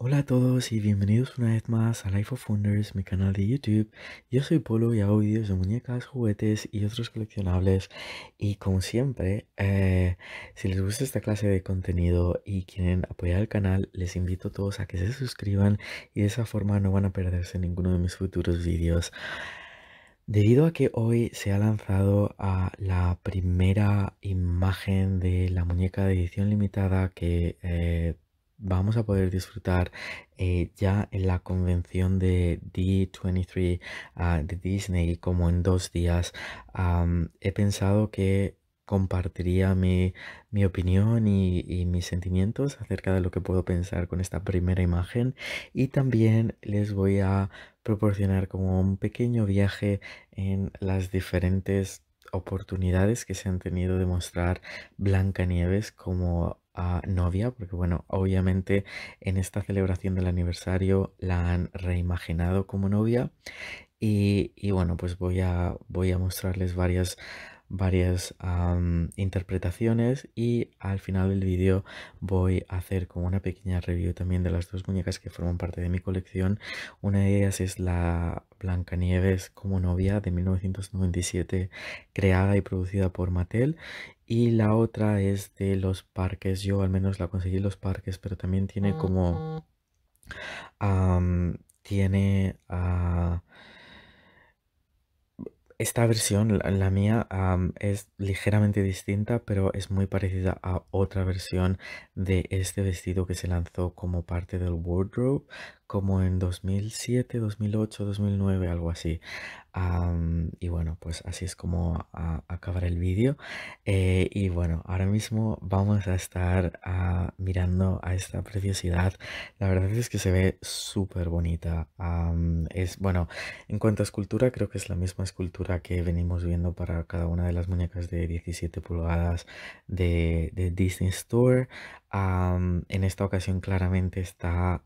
Hola a todos y bienvenidos una vez más a Life of Wonders, mi canal de YouTube. Yo soy Polo y hago vídeos de muñecas, juguetes y otros coleccionables. Y como siempre, eh, si les gusta esta clase de contenido y quieren apoyar el canal, les invito a todos a que se suscriban y de esa forma no van a perderse ninguno de mis futuros vídeos. Debido a que hoy se ha lanzado a la primera imagen de la muñeca de edición limitada que... Eh, vamos a poder disfrutar eh, ya en la convención de D23 ah, de Disney como en dos días. he pensado que compartiría mi, opinión y, y, mis sentimientos acerca de lo que puedo pensar con esta primera imagen y también les voy a proporcionar como un pequeño viaje en las diferentes oportunidades que se han tenido de mostrar Blancanieves como novia, porque bueno, obviamente en esta celebración del aniversario la han reimaginado como novia. Y, y bueno, pues voy a, voy a mostrarles varias varias interpretaciones y al final del vídeo voy a hacer como una pequeña review también de las dos muñecas que forman parte de mi colección. Una de ellas es la Blancanieves como novia de 1997 creada y producida por Mattel y la otra es de los parques. Yo al menos la conseguí en los parques pero también tiene como... tiene... Ah, esta versión, la, mía, es ligeramente distinta, pero es muy parecida a otra versión de este vestido que se lanzó como parte del wardrobe, como en 2007, 2008, 2009, algo así. y bueno, pues así es como acabar el vídeo. Eh, y bueno, ahora mismo vamos a estar ah, mirando a esta preciosidad. La verdad es que se ve súper bonita. es bueno, en cuanto a escultura, creo que es la misma escultura que venimos viendo para cada una de las muñecas de 17 pulgadas de, Disney Store. en esta ocasión claramente está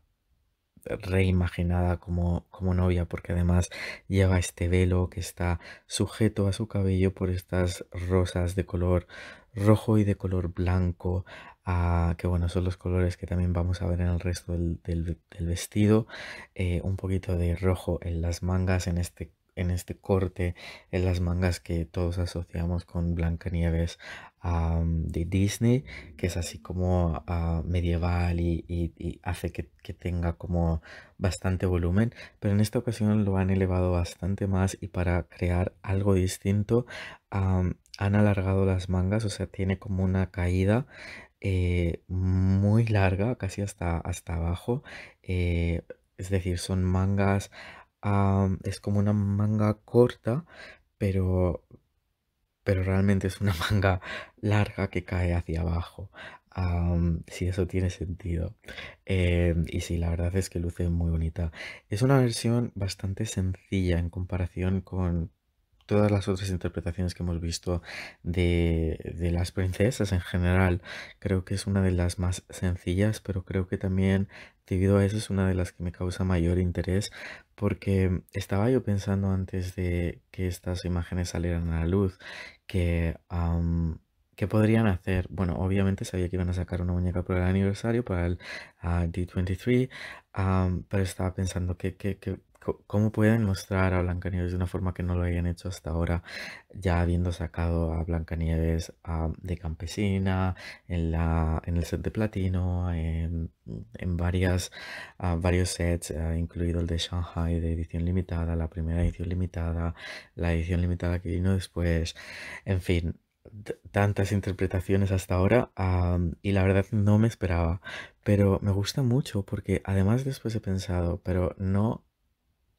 reimaginada como, como novia, porque además lleva este velo que está sujeto a su cabello por estas rosas de color rojo y de color blanco, que bueno, son los colores que también vamos a ver en el resto del, vestido, eh, un poquito de rojo en las mangas, en este en este corte en las mangas que todos asociamos con Blancanieves ah, de Disney, que es así como ah, medieval y, hace que, tenga como bastante volumen, pero en esta ocasión lo han elevado bastante más y para crear algo distinto ah, han alargado las mangas, o sea, tiene como una caída eh, muy larga, casi hasta, hasta abajo. Eh, es decir, son mangas Ah, es como una manga corta, pero, pero realmente es una manga larga que cae hacia abajo. Ah, si eso tiene sentido. Eh, y sí, la verdad es que luce muy bonita. Es una versión bastante sencilla en comparación con, todas las otras interpretaciones que hemos visto de, las princesas en general. Creo que es una de las más sencillas, pero creo que también debido a eso es una de las que me causa mayor interés porque estaba yo pensando antes de que estas imágenes salieran a la luz que... podrían hacer? Bueno, obviamente sabía que iban a sacar una muñeca para el aniversario, para el ah, D23, pero estaba pensando que ¿Cómo pueden mostrar a Blancanieves de una forma que no lo hayan hecho hasta ahora, ya habiendo sacado a Blancanieves ah, de campesina, en, la, en el set de platino, en, varias, ah, varios sets, ah, incluido el de Shanghai de edición limitada, la primera edición limitada, la edición limitada que vino después, en fin, tantas interpretaciones hasta ahora y la verdad no me esperaba, pero me gusta mucho porque además después he pensado, pero no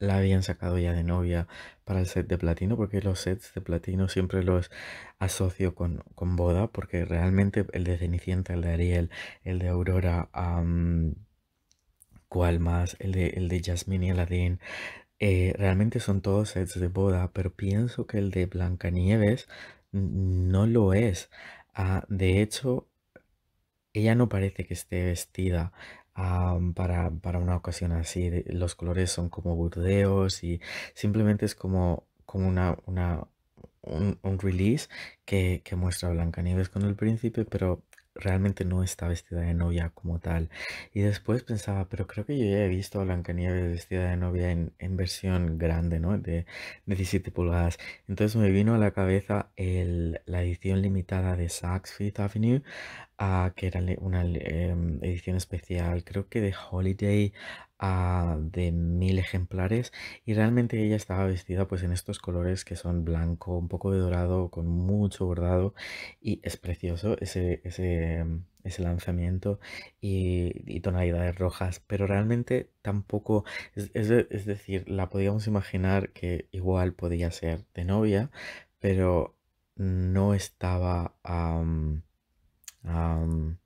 la habían sacado ya de novia para el set de platino, porque los sets de platino siempre los asocio con, con boda, porque realmente el de Cenicienta, el de Ariel, el de Aurora, ¿cuál más? El de, el de Jasmine y Aladdin. Eh, realmente son todos sets de boda, pero pienso que el de Blancanieves no lo es. Ah, de hecho, ella no parece que esté vestida para, para una ocasión así. Los colores son como burdeos y simplemente es como, como una, una, un, un release que, que muestra a Blancanieves con el príncipe, pero realmente no está vestida de novia como tal. Y después pensaba, pero creo que yo ya he visto a Blancanieves vestida de novia en, en versión grande, ¿no? De, 17 pulgadas. Entonces me vino a la cabeza el, la edición limitada de Saks Fifth Avenue, que era una em, edición especial, creo que de Holiday, de mil ejemplares, y realmente ella estaba vestida pues en estos colores que son blanco, un poco de dorado, con mucho bordado, y es precioso ese, ese, em, lanzamiento y, tonalidades rojas, pero realmente tampoco, es, decir, la podíamos imaginar que igual podía ser de novia, pero no estaba... Um,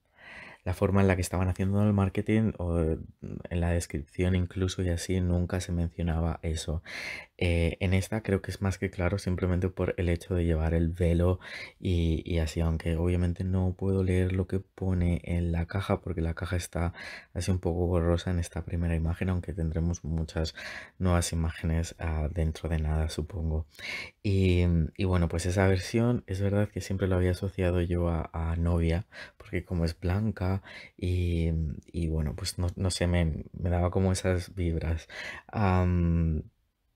la forma en la que estaban haciendo el marketing o mm, en la descripción incluso y así nunca se mencionaba eso. Eh, en esta creo que es más que claro simplemente por el hecho de llevar el velo y, así, aunque obviamente no puedo leer lo que pone en la caja porque la caja está así un poco borrosa en esta primera imagen, aunque tendremos muchas nuevas imágenes ah, dentro de nada supongo. Y, bueno, pues esa versión es verdad que siempre lo había asociado yo a novia porque como es blanca, y, bueno, pues no, no sé, me, me, daba como esas vibras.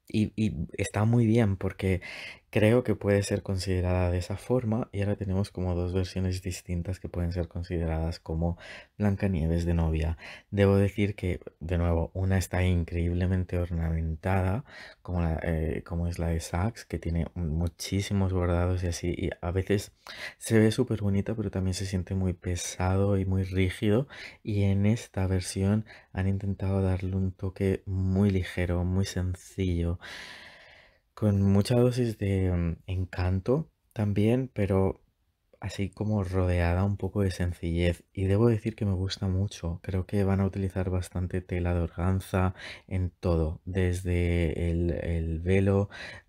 y, y, está muy bien porque Creo que puede ser considerada de esa forma y ahora tenemos como dos versiones distintas que pueden ser consideradas como Blancanieves de novia. Debo decir que, de nuevo, una está increíblemente ornamentada, como, eh, como es la de Saks, que tiene muchísimos bordados y así, y a veces se ve súper bonita, pero también se siente muy pesado y muy rígido. Y en esta versión han intentado darle un toque muy ligero, muy sencillo con mucha dosis de mm, encanto también, pero así como rodeada un poco de sencillez. Y debo decir que me gusta mucho. Creo que van a utilizar bastante tela de organza en todo, desde el, el velo,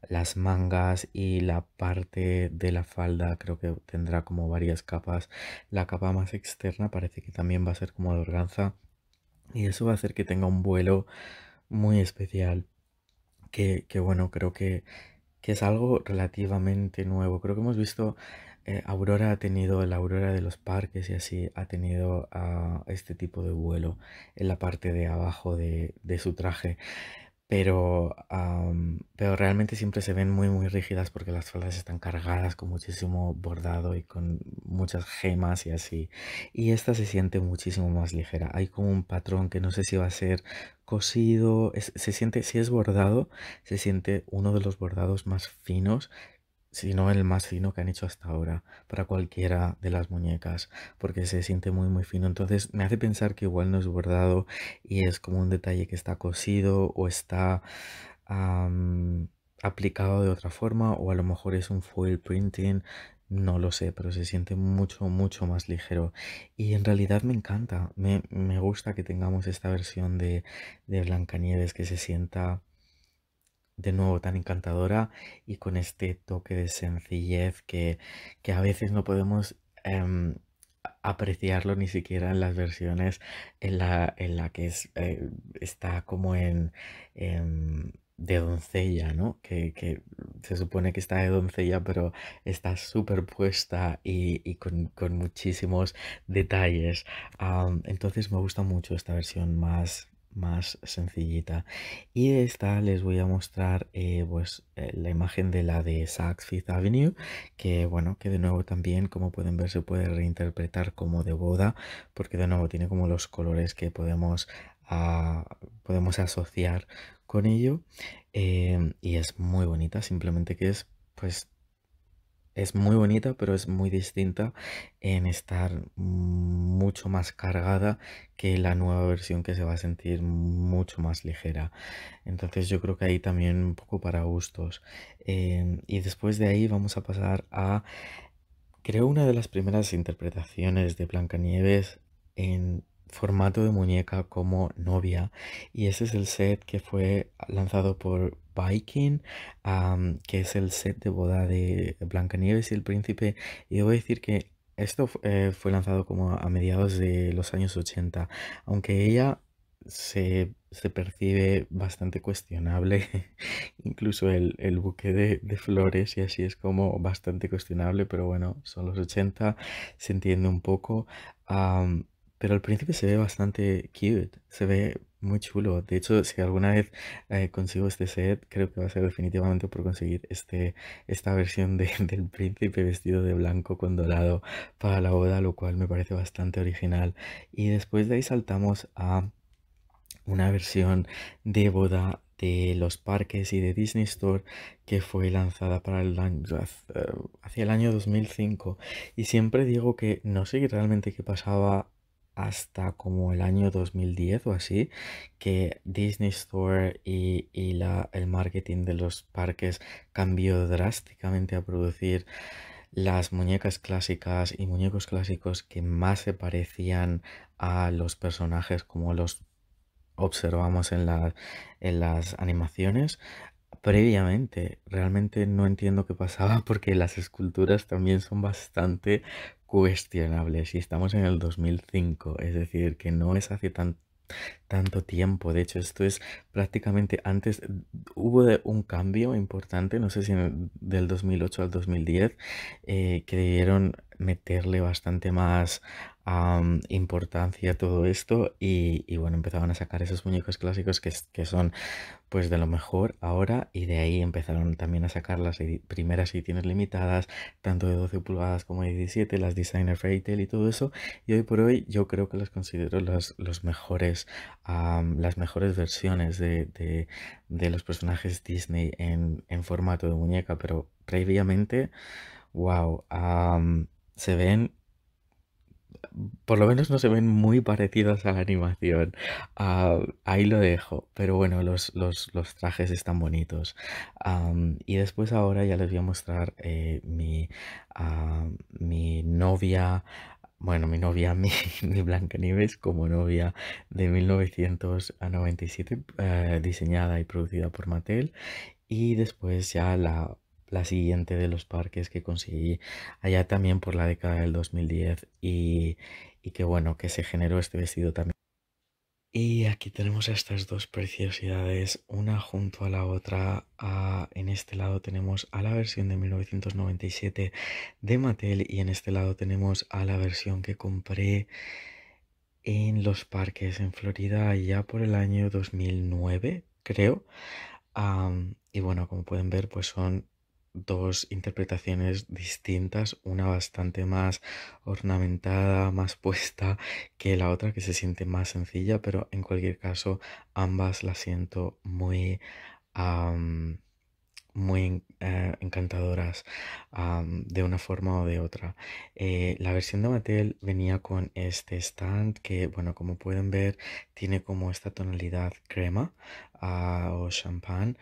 las mangas y la parte de la falda. Creo que tendrá como varias capas. La capa más externa parece que también va a ser como de organza. Y eso va a hacer que tenga un vuelo muy especial que, bueno, creo que, que, es algo relativamente nuevo. Creo que hemos visto, eh, Aurora ha tenido, la Aurora de los parques y así, ha tenido ah, este tipo de vuelo en la parte de abajo de, de su traje pero, pero realmente siempre se ven muy muy rígidas porque las faldas están cargadas con muchísimo bordado y con muchas gemas y así. Y esta se siente muchísimo más ligera. Hay como un patrón que no sé si va a ser cosido, se siente, si es bordado, se siente uno de los bordados más finos sino el más fino que han hecho hasta ahora para cualquiera de las muñecas, porque se siente muy muy fino. Entonces me hace pensar que igual no es bordado y es como un detalle que está cosido o está aplicado de otra forma o a lo mejor es un foil printing. No lo sé, pero se siente mucho, mucho más ligero. Y en realidad me encanta. Me, me gusta que tengamos esta versión de, de Blancanieves que se sienta de nuevo tan encantadora y con este toque de sencillez que, a veces no podemos em, apreciarlo ni siquiera en las versiones en la, en la que eh, está como en, em, de doncella, ¿no? Que, se supone que está de doncella, pero está súper puesta y, con, muchísimos detalles. entonces me gusta mucho esta versión más, más sencillita y esta les voy a mostrar eh, pues eh, la imagen de la de Saks Fifth Avenue que bueno que de nuevo también como pueden ver se puede reinterpretar como de boda porque de nuevo tiene como los colores que podemos podemos asociar con ello eh, y es muy bonita simplemente que es pues es muy bonita, pero es muy distinta en estar mucho más cargada que la nueva versión que se va a sentir mucho más ligera. Entonces yo creo que ahí también un poco para gustos. Em, y después de ahí vamos a pasar a, creo, una de las primeras interpretaciones de Blancanieves en formato de muñeca como novia y ese es el set que fue lanzado por Viking que es el set de boda de Blancanieves y el Príncipe y debo decir que esto eh, fue lanzado como a mediados de los años 80 aunque ella se, percibe bastante cuestionable incluso el, buque de, flores y así es como bastante cuestionable pero bueno son los 80 se entiende un poco pero al principio se ve bastante cute, se ve muy chulo. De hecho, si alguna vez eh, consigo este set, creo que va a ser definitivamente por conseguir este, esta versión del príncipe vestido de blanco con dorado para la boda, lo cual me parece bastante original. Y después de ahí saltamos a una versión de boda de los parques y de Disney Store que fue lanzada para el eh, hacia el año 2005 y siempre digo que no sé realmente qué pasaba hasta como el año 2010 o así, que Disney Store y, el marketing de los parques cambió drásticamente a producir las muñecas clásicas y muñecos clásicos que más se parecían a los personajes como los observamos en, en las animaciones previamente. Realmente no entiendo qué pasaba porque las esculturas también son bastante cuestionables y estamos en el 2005, es decir, que no es hace tanto tiempo. De hecho, esto es prácticamente antes, hubo un cambio importante, no sé si del 2008 al 2010, eh, que dieron meterle bastante más importancia a todo esto y, bueno, empezaron a sacar esos muñecos clásicos que, son pues de lo mejor ahora y de ahí empezaron también a sacar las primeras ediciones limitadas, tanto de 12 pulgadas como de 17, las Designer Fairy y todo eso y hoy por hoy yo creo que las considero las los mejores, las mejores versiones de, los personajes Disney en, formato de muñeca, pero previamente, wow, se ven por lo menos no se ven muy parecidas a la animación. Ah, ahí lo dejo. Pero bueno, los, los, los trajes están bonitos. y después ahora ya les voy a mostrar eh, mi, ah, mi novia. Bueno, mi novia, mi, mi Blancanieves como novia de 1997, eh, diseñada y producida por Mattel. Y después ya la la siguiente de los parques que conseguí allá también por la década del 2010 y, y que bueno, que se generó este vestido también. Y aquí tenemos estas dos preciosidades, una junto a la otra. Ah, en este lado tenemos a la versión de 1997 de Mattel y en este lado tenemos a la versión que compré en los parques en Florida ya por el año 2009, creo. y bueno, como pueden ver, pues son dos interpretaciones distintas, una bastante más ornamentada, más puesta que la otra que se siente más sencilla, pero en cualquier caso ambas las siento muy, muy eh, encantadoras de una forma o de otra. Eh, la versión de Mattel venía con este stand que, bueno, como pueden ver, tiene como esta tonalidad crema ah, o champán.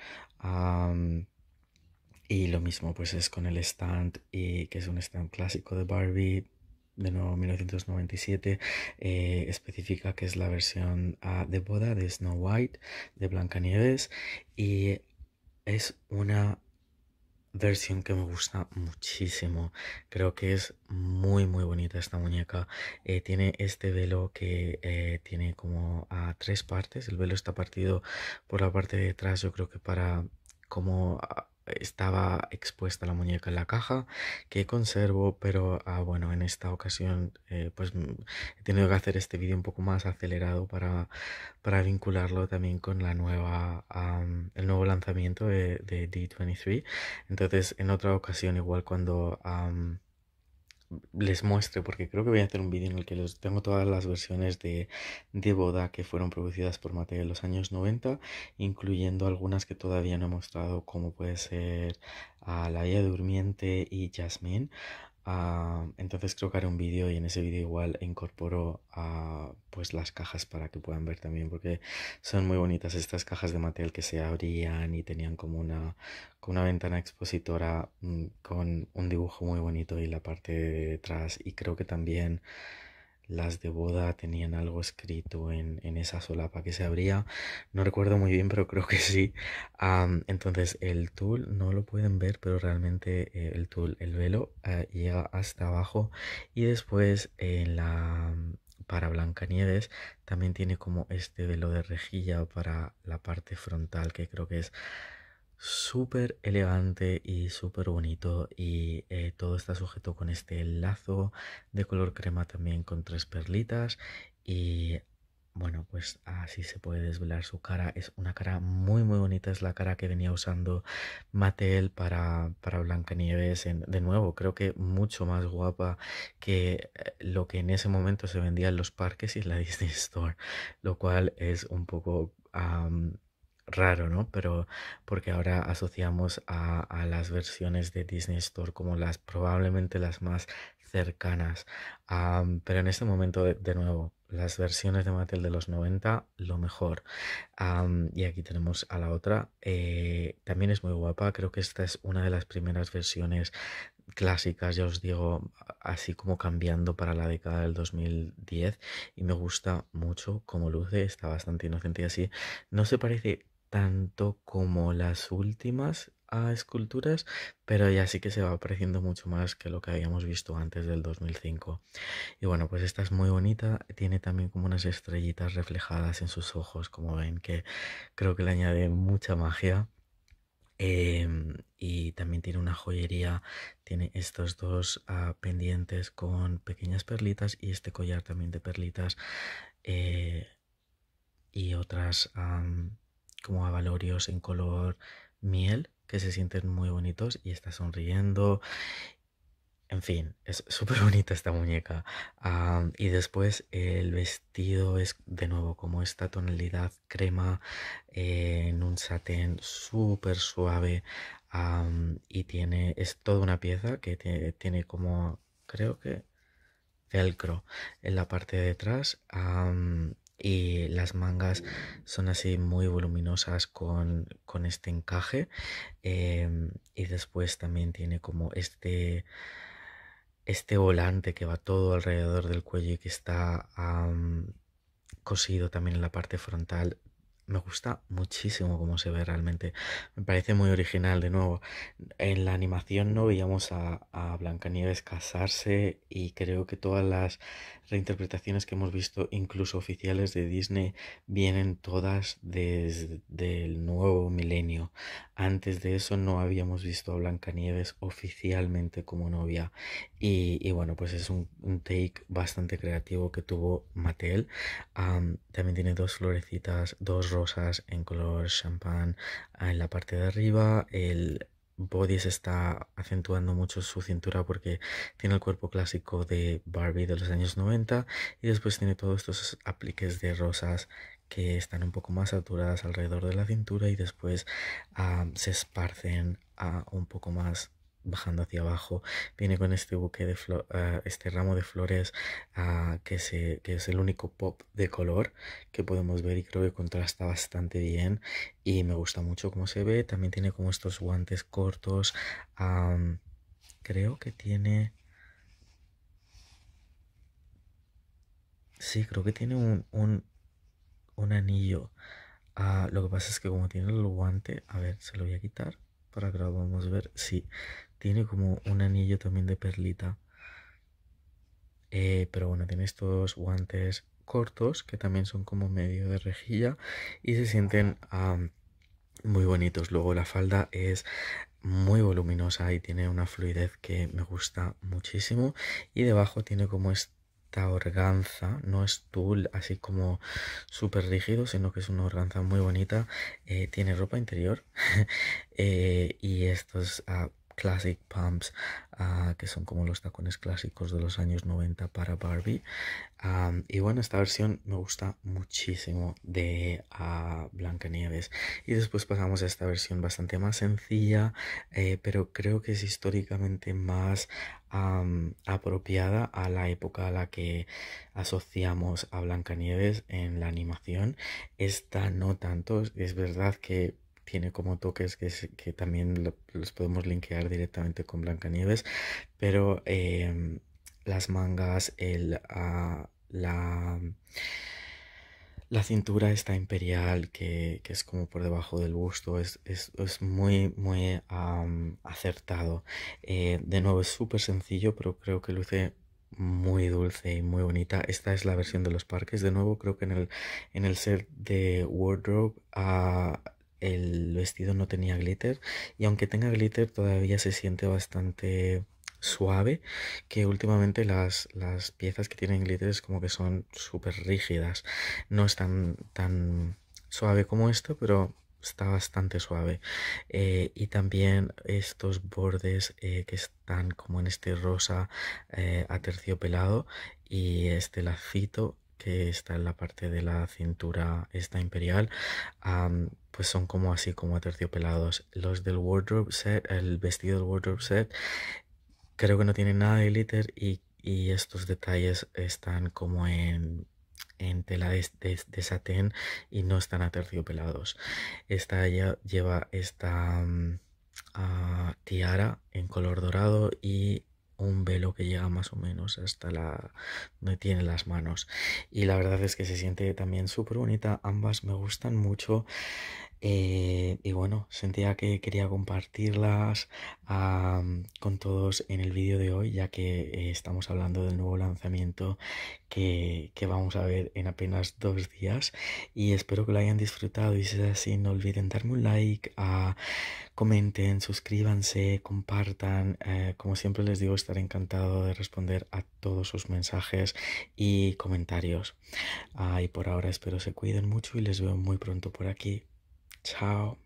Y lo mismo pues es con el stand, y, eh, que es un stand clásico de Barbie, de nuevo 1997, eh, especifica que es la versión ah, de boda de Snow White, de Blancanieves, y es una versión que me gusta muchísimo. Creo que es muy muy bonita esta muñeca. Eh, tiene este velo que eh, tiene como a tres partes. El velo está partido por la parte de atrás, yo creo que para como estaba expuesta la muñeca en la caja que conservo, pero ah, bueno, en esta ocasión eh, pues mm, he tenido que hacer este vídeo un poco más acelerado para, para vincularlo también con la nueva, el nuevo lanzamiento de, D23. Entonces en otra ocasión igual cuando les muestre, porque creo que voy a hacer un vídeo en el que les tengo todas las versiones de, de boda que fueron producidas por Mateo en los años 90, incluyendo algunas que todavía no he mostrado, como puede ser a La Durmiente y Jasmine. Ah, entonces creo que haré un vídeo y en ese vídeo igual incorporo ah, pues las cajas para que puedan ver también porque son muy bonitas estas cajas de material que se abrían y tenían como una, una ventana expositora mm, con un dibujo muy bonito y la parte de detrás y creo que también las de boda tenían algo escrito en, en, esa solapa que se abría. No recuerdo muy bien, pero creo que sí. entonces el tul no lo pueden ver, pero realmente eh, el tul, el velo, eh, llega hasta abajo. Y después en la, para Blancanieves también tiene como este velo de rejilla para la parte frontal, que creo que es súper elegante y súper bonito y eh, todo está sujeto con este lazo de color crema también con tres perlitas y bueno pues así se puede desvelar su cara es una cara muy muy bonita es la cara que venía usando Mattel para, para Blancanieves de nuevo creo que mucho más guapa que eh, lo que en ese momento se vendía en los parques y en la Disney Store lo cual es un poco raro, ¿no? Pero porque ahora asociamos a, las versiones de Disney Store como las probablemente las más cercanas. pero en este momento, de, nuevo, las versiones de Mattel de los 90, lo mejor. y aquí tenemos a la otra. Eh, también es muy guapa. Creo que esta es una de las primeras versiones clásicas, ya os digo, así como cambiando para la década del 2010 y me gusta mucho cómo luce, está bastante inocente y así. No se parece tanto como las últimas ah, esculturas, pero ya sí que se va apareciendo mucho más que lo que habíamos visto antes del 2005. Y bueno, pues esta es muy bonita, tiene también como unas estrellitas reflejadas en sus ojos, como ven, que creo que le añade mucha magia. Em, y también tiene una joyería, tiene estos dos ah, pendientes con pequeñas perlitas y este collar también de perlitas eh, y otras como valorios en color miel que se sienten muy bonitos y está sonriendo. En fin, es súper bonita esta muñeca. y después el vestido es de nuevo como esta tonalidad crema eh, en un satén súper suave. y tiene, es toda una pieza que tiene, como, creo que velcro en la parte de atrás y eh, las mangas son así muy voluminosas con, este encaje. Em, y después también tiene como este, este volante que va todo alrededor del cuello y que está cosido también en la parte frontal me gusta muchísimo cómo se ve realmente. Me parece muy original, de nuevo. En la animación no veíamos a, a Blancanieves casarse y creo que todas las reinterpretaciones que hemos visto, incluso oficiales de Disney, vienen todas desde el nuevo milenio. Antes de eso no habíamos visto a Blancanieves oficialmente como novia. Y, bueno, pues es un, take bastante creativo que tuvo Mattel. también tiene dos florecitas, dos rosas en color champán ah, en la parte de arriba. El body se está acentuando mucho su cintura porque tiene el cuerpo clásico de Barbie de los años 90. Y después tiene todos estos apliques de rosas que están un poco más saturadas alrededor de la cintura y después ah, se esparcen a ah, un poco más bajando hacia abajo, viene con este buque de flor, ah, este ramo de flores ah, que, es el único pop de color que podemos ver y creo que contrasta bastante bien y me gusta mucho como se ve. También tiene como estos guantes cortos, creo que tiene... Sí, creo que tiene un, un, un anillo. Ah, lo que pasa es que como tiene el guante, a ver, se lo voy a quitar para que lo podamos ver. Sí, tiene como un anillo también de perlita. Eh, pero bueno, tiene estos guantes cortos que también son como medio de rejilla y se sienten ah, muy bonitos. Luego la falda es muy voluminosa y tiene una fluidez que me gusta muchísimo. Y debajo tiene como esta organza, no es tul así como súper rígido, sino que es una organza muy bonita. Eh, tiene ropa interior eh, y estos ah, Classic Pumps, ah, que son como los tacones clásicos de los años 90 para Barbie. y bueno, esta versión me gusta muchísimo de ah, Blancanieves. Y después pasamos a esta versión bastante más sencilla, eh, pero creo que es históricamente más apropiada a la época a la que asociamos a Blancanieves en la animación. Esta no tanto, es verdad que tiene como toques que, que también los podemos linkear directamente con Blancanieves, pero em, las mangas, ah, la, la cintura está imperial, que, es como por debajo del busto, es, muy, muy acertado. Eh, de nuevo, es súper sencillo, pero creo que luce muy dulce y muy bonita. Esta es la versión de los parques. De nuevo, creo que en el, en el set de Wardrobe ah, el vestido no tenía glitter y aunque tenga glitter todavía se siente bastante suave que últimamente las, las piezas que tienen glitter es como que son súper rígidas no es tan, suave como esto pero está bastante suave eh, y también estos bordes eh, que están como en este rosa eh, aterciopelado y este lacito que está en la parte de la cintura esta imperial pues son como así como aterciopelados. Los del wardrobe set, el vestido del wardrobe set, creo que no tiene nada de glitter y, estos detalles están como en, en tela de, de, satén y no están aterciopelados. Esta ella lleva esta mm, ah, tiara en color dorado y un velo que llega más o menos hasta la donde tiene las manos y la verdad es que se siente también súper bonita ambas me gustan mucho eh, y bueno, sentía que quería compartirlas con todos en el vídeo de hoy, ya que estamos hablando del nuevo lanzamiento que, vamos a ver en apenas dos días. Y espero que lo hayan disfrutado. Y si es así, no olviden darme un like, ah, comenten, suscríbanse, compartan. Eh, como siempre les digo, estaré encantado de responder a todos sus mensajes y comentarios. Ah, y por ahora espero se cuiden mucho y les veo muy pronto por aquí. 好。